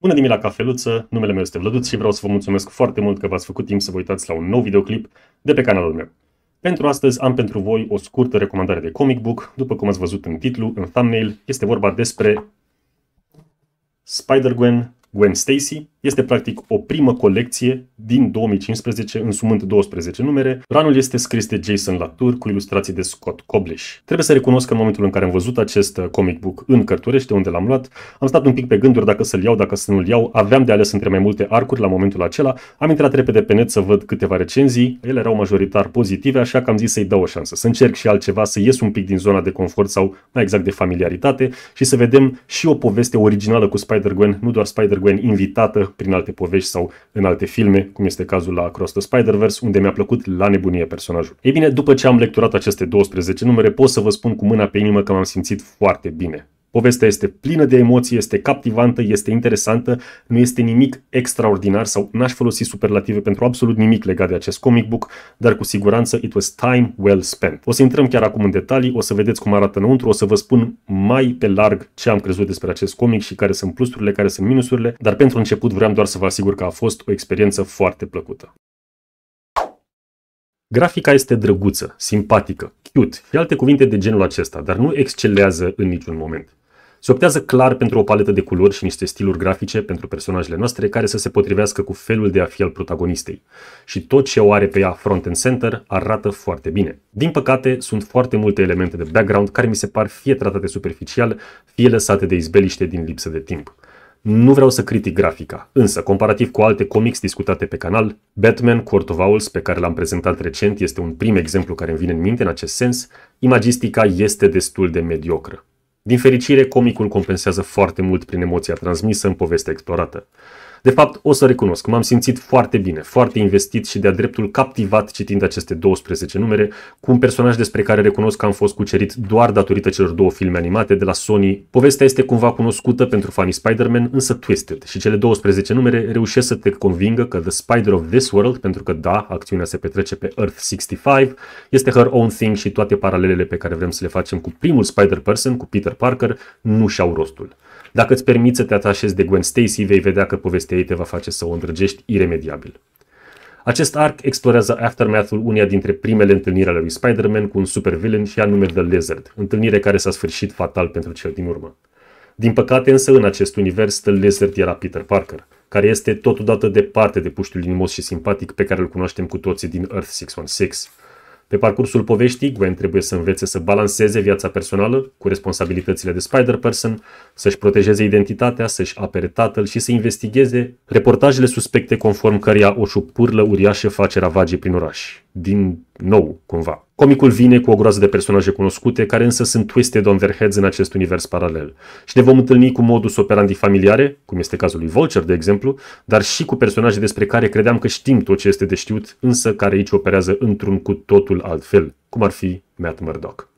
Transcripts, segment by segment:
Bună dimineața, cafeluță! Numele meu este Vlăduț și vreau să vă mulțumesc foarte mult că v-ați făcut timp să vă uitați la un nou videoclip de pe canalul meu. Pentru astăzi am pentru voi o scurtă recomandare de comic book. După cum ați văzut în titlu, în thumbnail, este vorba despre Spider-Gwen, Gwen Stacy, este practic o primă colecție din 2015, însumând 12 numere. Ranul este scris de Jason Latour cu ilustrații de Scott Koblish. Trebuie să recunosc că în momentul în care am văzut acest uh, comic book în Cărturește, unde l-am luat, am stat un pic pe gânduri dacă să-l iau, dacă să nu-l iau. Aveam de ales între mai multe arcuri la momentul acela. Am intrat repede pe net să văd câteva recenzii. Ele erau majoritar pozitive, așa că am zis să-i dau o șansă, să încerc și altceva, să ies un pic din zona de confort sau mai exact de familiaritate și să vedem și o poveste originală cu Spider-Gwen, nu doar Spider-Gwen invitată prin alte povești sau în alte filme, cum este cazul la Across the Spider-Verse, unde mi-a plăcut la nebunie personajul. Ei bine, după ce am lecturat aceste 12 numere, pot să vă spun cu mâna pe inimă că m-am simțit foarte bine. Povestea este plină de emoții, este captivantă, este interesantă, nu este nimic extraordinar sau n-aș folosi superlative pentru absolut nimic legat de acest comic book, dar cu siguranță it was time well spent. O să intrăm chiar acum în detalii, o să vedeți cum arată înăuntru, o să vă spun mai pe larg ce am crezut despre acest comic și care sunt plusurile, care sunt minusurile, dar pentru început vreau doar să vă asigur că a fost o experiență foarte plăcută. Grafica este drăguță, simpatică, cute și alte cuvinte de genul acesta, dar nu excelează în niciun moment. Se optează clar pentru o paletă de culori și niște stiluri grafice pentru personajele noastre care să se potrivească cu felul de a fi al protagonistei. Și tot ce o are pe ea front and center arată foarte bine. Din păcate, sunt foarte multe elemente de background care mi se par fie tratate superficial, fie lăsate de izbeliște din lipsă de timp. Nu vreau să critic grafica, însă, comparativ cu alte comics discutate pe canal, Batman Court of Owls, pe care l-am prezentat recent, este un prim exemplu care îmi vine în minte în acest sens, imagistica este destul de mediocră. Din fericire, comicul compensează foarte mult prin emoția transmisă în povestea explorată. De fapt, o să recunosc, m-am simțit foarte bine, foarte investit și de-a dreptul captivat citind aceste 12 numere, cu un personaj despre care recunosc că am fost cucerit doar datorită celor două filme animate de la Sony. Povestea este cumva cunoscută pentru fanii Spider-Man, însă twisted și cele 12 numere reușesc să te convingă că The Spider of This World, pentru că da, acțiunea se petrece pe Earth 65, este her own thing și toate paralelele pe care vrem să le facem cu primul Spider-Person, cu Peter Parker, nu și-au rostul. Dacă îți permiți să te atașezi de Gwen Stacy, vei vedea că povestea ei te va face să o îndrăgești iremediabil. Acest arc explorează aftermath-ul uneia dintre primele întâlniri ale lui Spider-Man cu un supervillain și anume The Lizard, întâlnire care s-a sfârșit fatal pentru cel din urmă. Din păcate însă în acest univers The Lizard era Peter Parker, care este totodată departe de puștiul inimos și simpatic pe care îl cunoaștem cu toții din Earth 616. Pe parcursul poveștii, Gwen trebuie să învețe să balanceze viața personală cu responsabilitățile de Spider-Person, să-și protejeze identitatea, să-și apere tatăl și să investigheze reportajele suspecte conform căreia o șupurlă uriașă face ravagii prin oraș din nou, cumva. Comicul vine cu o groază de personaje cunoscute, care însă sunt twisted heads în acest univers paralel. Și ne vom întâlni cu modus operandi familiare, cum este cazul lui Vulture, de exemplu, dar și cu personaje despre care credeam că știm tot ce este de știut, însă care aici operează într-un cu totul altfel, cum ar fi Matt Murdock.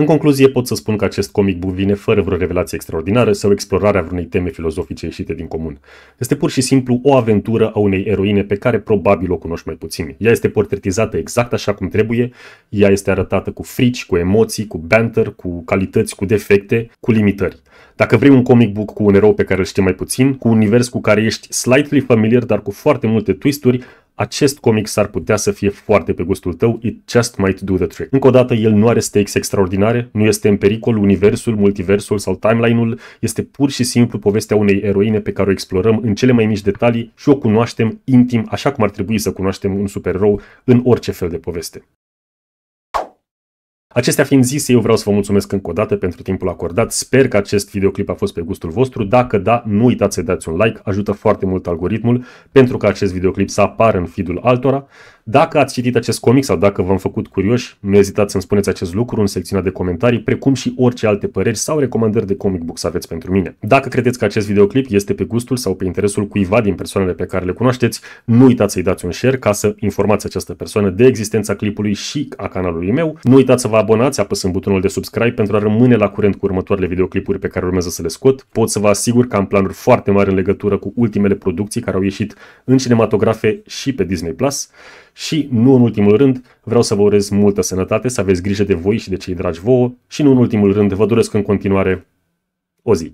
În concluzie, pot să spun că acest comic book vine fără vreo revelație extraordinară sau explorarea vreunei teme filozofice ieșite din comun. Este pur și simplu o aventură a unei eroine pe care probabil o cunoști mai puțin. Ea este portretizată exact așa cum trebuie, ea este arătată cu frici, cu emoții, cu banter, cu calități, cu defecte, cu limitări. Dacă vrei un comic book cu un erou pe care îl știi mai puțin, cu un univers cu care ești slightly familiar, dar cu foarte multe twisturi, acest comic s-ar putea să fie foarte pe gustul tău, it just might do the trick. Încă o dată, el nu are stakes extraordinare, nu este în pericol universul, multiversul sau timeline-ul, este pur și simplu povestea unei eroine pe care o explorăm în cele mai mici detalii și o cunoaștem intim, așa cum ar trebui să cunoaștem un supererou în orice fel de poveste. Acestea fiind zise, eu vreau să vă mulțumesc încă o dată pentru timpul acordat. Sper că acest videoclip a fost pe gustul vostru. Dacă da, nu uitați să dați un like, ajută foarte mult algoritmul pentru ca acest videoclip să apară în feed-ul altora. Dacă ați citit acest comic sau dacă v-am făcut curioși, nu ezitați să-mi spuneți acest lucru în secțiunea de comentarii, precum și orice alte păreri sau recomandări de comic books aveți pentru mine. Dacă credeți că acest videoclip este pe gustul sau pe interesul cuiva din persoanele pe care le cunoașteți, nu uitați să-i dați un share ca să informați această persoană de existența clipului și a canalului meu. Nu uitați să vă abonați apăsând butonul de subscribe pentru a rămâne la curent cu următoarele videoclipuri pe care urmează să le scot. Pot să vă asigur că am planuri foarte mari în legătură cu ultimele producții care au ieșit în cinematografe și pe Disney Plus și, nu în ultimul rând, vreau să vă urez multă sănătate, să aveți grijă de voi și de cei dragi vouă și, nu în ultimul rând, vă doresc în continuare o zi.